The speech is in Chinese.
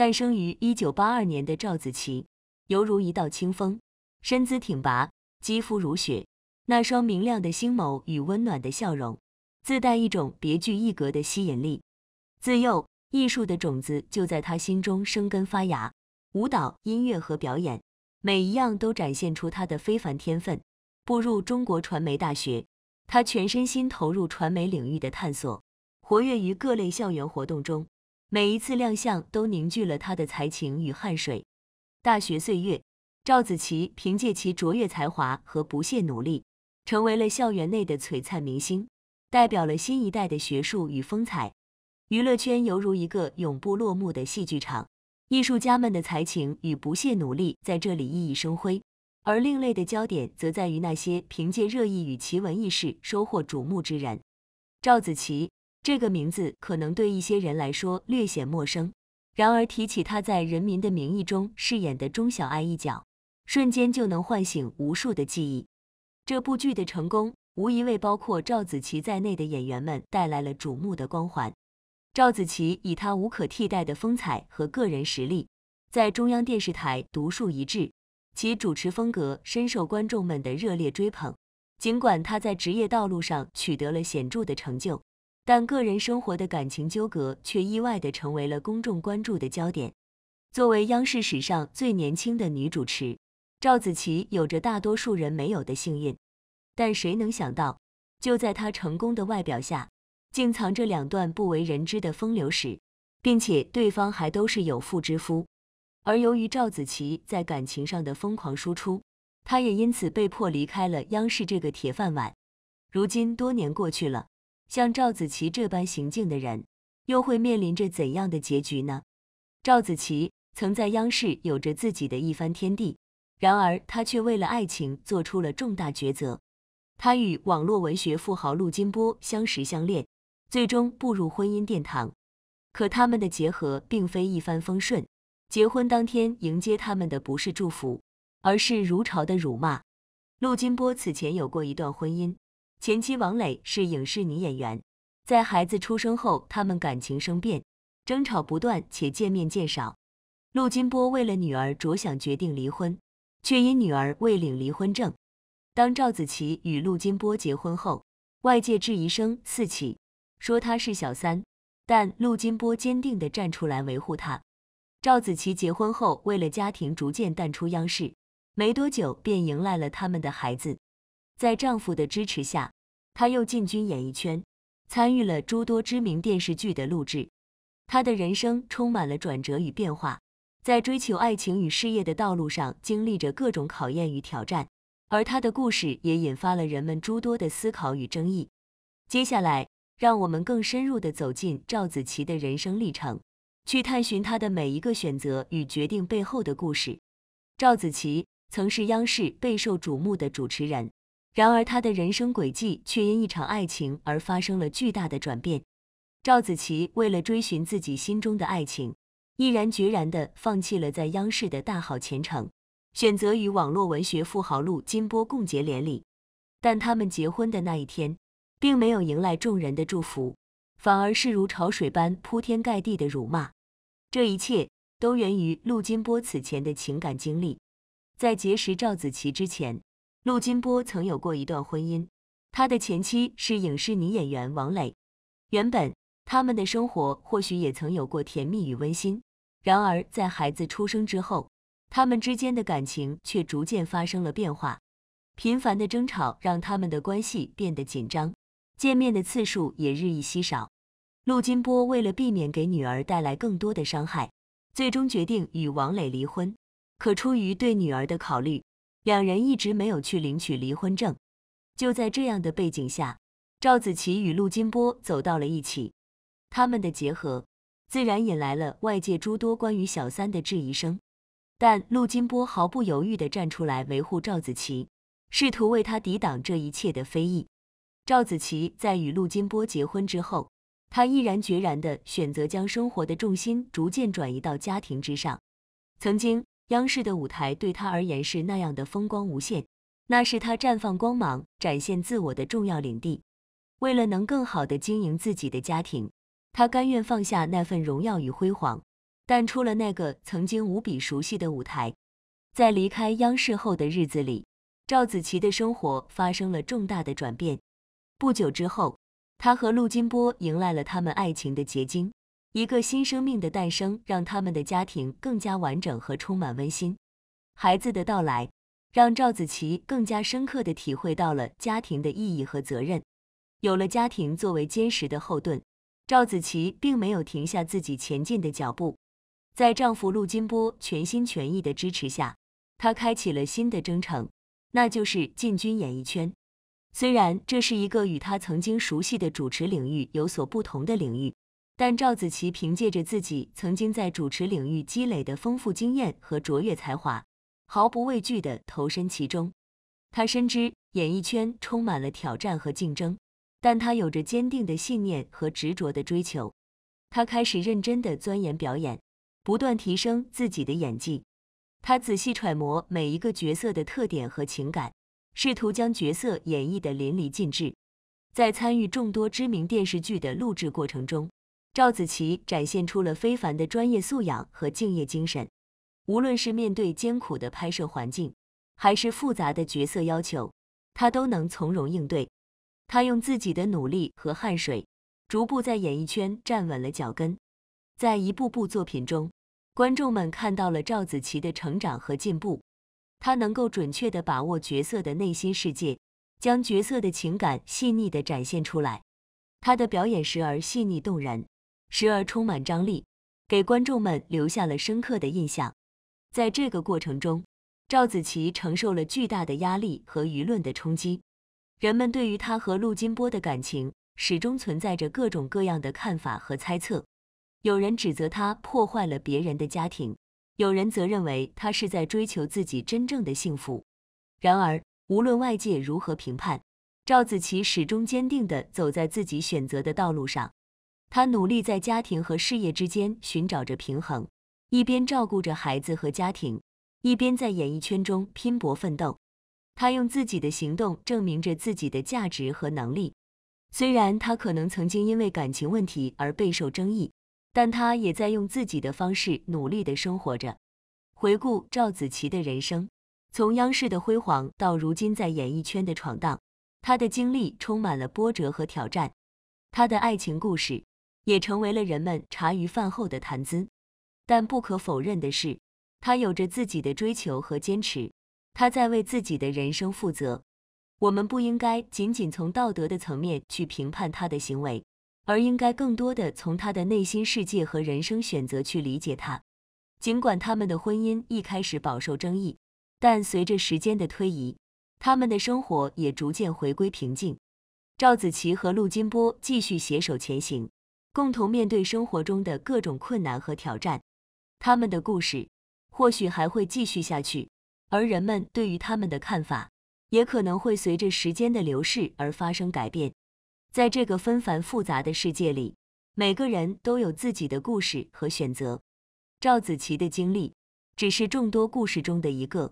诞生于1982年的赵子琪，犹如一道清风，身姿挺拔，肌肤如雪，那双明亮的星眸与温暖的笑容，自带一种别具一格的吸引力。自幼，艺术的种子就在他心中生根发芽，舞蹈、音乐和表演，每一样都展现出他的非凡天分。步入中国传媒大学，他全身心投入传媒领域的探索，活跃于各类校园活动中。每一次亮相都凝聚了他的才情与汗水。大学岁月，赵子琪凭借其卓越才华和不懈努力，成为了校园内的璀璨明星，代表了新一代的学术与风采。娱乐圈犹如一个永不落幕的戏剧场，艺术家们的才情与不懈努力在这里熠熠生辉。而另类的焦点则在于那些凭借热议与奇闻异事收获瞩目之人，赵子琪。这个名字可能对一些人来说略显陌生，然而提起他在《人民的名义》中饰演的钟小艾一角，瞬间就能唤醒无数的记忆。这部剧的成功无疑为包括赵子琪在内的演员们带来了瞩目的光环。赵子琪以他无可替代的风采和个人实力，在中央电视台独树一帜，其主持风格深受观众们的热烈追捧。尽管他在职业道路上取得了显著的成就。但个人生活的感情纠葛却意外地成为了公众关注的焦点。作为央视史上最年轻的女主持，赵子琪有着大多数人没有的幸运。但谁能想到，就在她成功的外表下，竟藏着两段不为人知的风流史，并且对方还都是有妇之夫。而由于赵子琪在感情上的疯狂输出，她也因此被迫离开了央视这个铁饭碗。如今多年过去了。像赵子琪这般行径的人，又会面临着怎样的结局呢？赵子琪曾在央视有着自己的一番天地，然而他却为了爱情做出了重大抉择。他与网络文学富豪陆金波相识相恋，最终步入婚姻殿堂。可他们的结合并非一帆风顺，结婚当天迎接他们的不是祝福，而是如潮的辱骂。陆金波此前有过一段婚姻。前妻王磊是影视女演员，在孩子出生后，他们感情生变，争吵不断，且见面渐少。陆金波为了女儿着想，决定离婚，却因女儿未领离婚证。当赵子琪与陆金波结婚后，外界质疑声四起，说她是小三，但陆金波坚定地站出来维护她。赵子琪结婚后，为了家庭逐渐淡出央视，没多久便迎来了他们的孩子。在丈夫的支持下，她又进军演艺圈，参与了诸多知名电视剧的录制。她的人生充满了转折与变化，在追求爱情与事业的道路上经历着各种考验与挑战。而她的故事也引发了人们诸多的思考与争议。接下来，让我们更深入地走进赵子琪的人生历程，去探寻她的每一个选择与决定背后的故事。赵子琪曾是央视备受瞩目的主持人。然而，他的人生轨迹却因一场爱情而发生了巨大的转变。赵子琪为了追寻自己心中的爱情，毅然决然的放弃了在央视的大好前程，选择与网络文学富豪陆金波共结连理。但他们结婚的那一天，并没有迎来众人的祝福，反而是如潮水般铺天盖地的辱骂。这一切都源于陆金波此前的情感经历。在结识赵子琪之前，陆金波曾有过一段婚姻，他的前妻是影视女演员王磊。原本他们的生活或许也曾有过甜蜜与温馨，然而在孩子出生之后，他们之间的感情却逐渐发生了变化。频繁的争吵让他们的关系变得紧张，见面的次数也日益稀少。陆金波为了避免给女儿带来更多的伤害，最终决定与王磊离婚。可出于对女儿的考虑，两人一直没有去领取离婚证，就在这样的背景下，赵子琪与陆金波走到了一起。他们的结合自然引来了外界诸多关于小三的质疑声，但陆金波毫不犹豫地站出来维护赵子琪，试图为他抵挡这一切的非议。赵子琪在与陆金波结婚之后，他毅然决然地选择将生活的重心逐渐转移到家庭之上。曾经。央视的舞台对他而言是那样的风光无限，那是他绽放光芒、展现自我的重要领地。为了能更好地经营自己的家庭，他甘愿放下那份荣耀与辉煌。但出了那个曾经无比熟悉的舞台，在离开央视后的日子里，赵子琪的生活发生了重大的转变。不久之后，他和陆金波迎来了他们爱情的结晶。一个新生命的诞生，让他们的家庭更加完整和充满温馨。孩子的到来，让赵子琪更加深刻的体会到了家庭的意义和责任。有了家庭作为坚实的后盾，赵子琪并没有停下自己前进的脚步。在丈夫陆金波全心全意的支持下，她开启了新的征程，那就是进军演艺圈。虽然这是一个与她曾经熟悉的主持领域有所不同的领域。但赵子琪凭借着自己曾经在主持领域积累的丰富经验和卓越才华，毫不畏惧地投身其中。他深知演艺圈充满了挑战和竞争，但他有着坚定的信念和执着的追求。他开始认真地钻研表演，不断提升自己的演技。他仔细揣摩每一个角色的特点和情感，试图将角色演绎得淋漓尽致。在参与众多知名电视剧的录制过程中，赵子琪展现出了非凡的专业素养和敬业精神，无论是面对艰苦的拍摄环境，还是复杂的角色要求，他都能从容应对。他用自己的努力和汗水，逐步在演艺圈站稳了脚跟。在一部部作品中，观众们看到了赵子琪的成长和进步。他能够准确地把握角色的内心世界，将角色的情感细腻地展现出来。他的表演时而细腻动人。时而充满张力，给观众们留下了深刻的印象。在这个过程中，赵子琪承受了巨大的压力和舆论的冲击。人们对于他和陆金波的感情始终存在着各种各样的看法和猜测。有人指责他破坏了别人的家庭，有人则认为他是在追求自己真正的幸福。然而，无论外界如何评判，赵子琪始终坚定的走在自己选择的道路上。他努力在家庭和事业之间寻找着平衡，一边照顾着孩子和家庭，一边在演艺圈中拼搏奋斗。他用自己的行动证明着自己的价值和能力。虽然他可能曾经因为感情问题而备受争议，但他也在用自己的方式努力的生活着。回顾赵子琪的人生，从央视的辉煌到如今在演艺圈的闯荡，他的经历充满了波折和挑战。他的爱情故事。也成为了人们茶余饭后的谈资，但不可否认的是，他有着自己的追求和坚持，他在为自己的人生负责。我们不应该仅仅从道德的层面去评判他的行为，而应该更多的从他的内心世界和人生选择去理解他。尽管他们的婚姻一开始饱受争议，但随着时间的推移，他们的生活也逐渐回归平静。赵子琪和陆金波继续携手前行。共同面对生活中的各种困难和挑战，他们的故事或许还会继续下去，而人们对于他们的看法也可能会随着时间的流逝而发生改变。在这个纷繁复杂的世界里，每个人都有自己的故事和选择，赵子琪的经历只是众多故事中的一个。